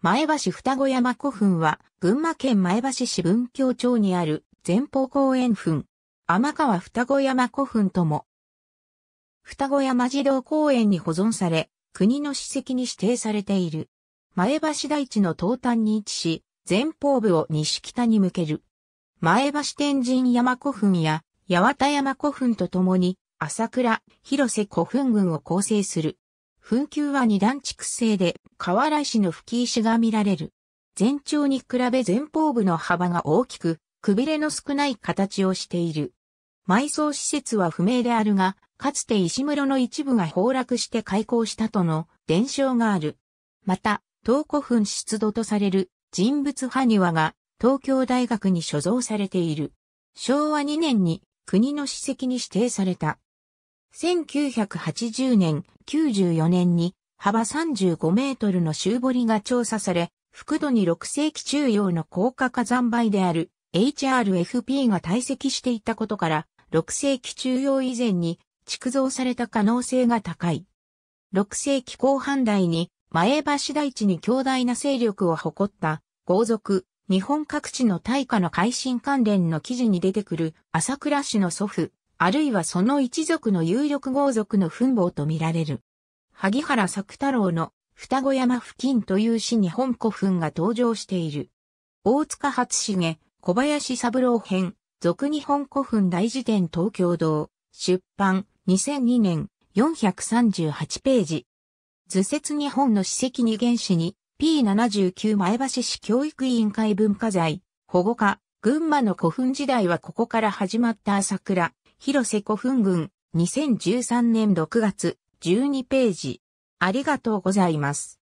前橋双子山古墳は、群馬県前橋市文京町にある前方公園墳。天川双子山古墳とも。双子山児童公園に保存され、国の史跡に指定されている。前橋大地の東端に位置し、前方部を西北に向ける。前橋天神山古墳や八幡山古墳とともに、朝倉、広瀬古墳群を構成する。墳丘は二段築成で、河原石の吹き石が見られる。全長に比べ前方部の幅が大きく、くびれの少ない形をしている。埋葬施設は不明であるが、かつて石室の一部が崩落して開港したとの伝承がある。また、東古墳出土とされる人物派庭が東京大学に所蔵されている。昭和2年に国の史跡に指定された。1980年、94年に幅35メートルの周堀が調査され、複度に6世紀中央の高架火山灰である HRFP が堆積していたことから、6世紀中央以前に築造された可能性が高い。6世紀後半代に前橋大地に強大な勢力を誇った豪族、日本各地の大化の改新関連の記事に出てくる朝倉氏の祖父、あるいはその一族の有力豪族の墳墓とみられる。萩原作太郎の双子山付近という市に本古墳が登場している。大塚初重、小林三郎編、俗日本古墳大辞典東京堂、出版、2002年、438ページ。図説日本の史跡二原始に、P79 前橋市教育委員会文化財、保護課、群馬の古墳時代はここから始まった朝倉、広瀬古墳群、2013年6月、12ページ。ありがとうございます。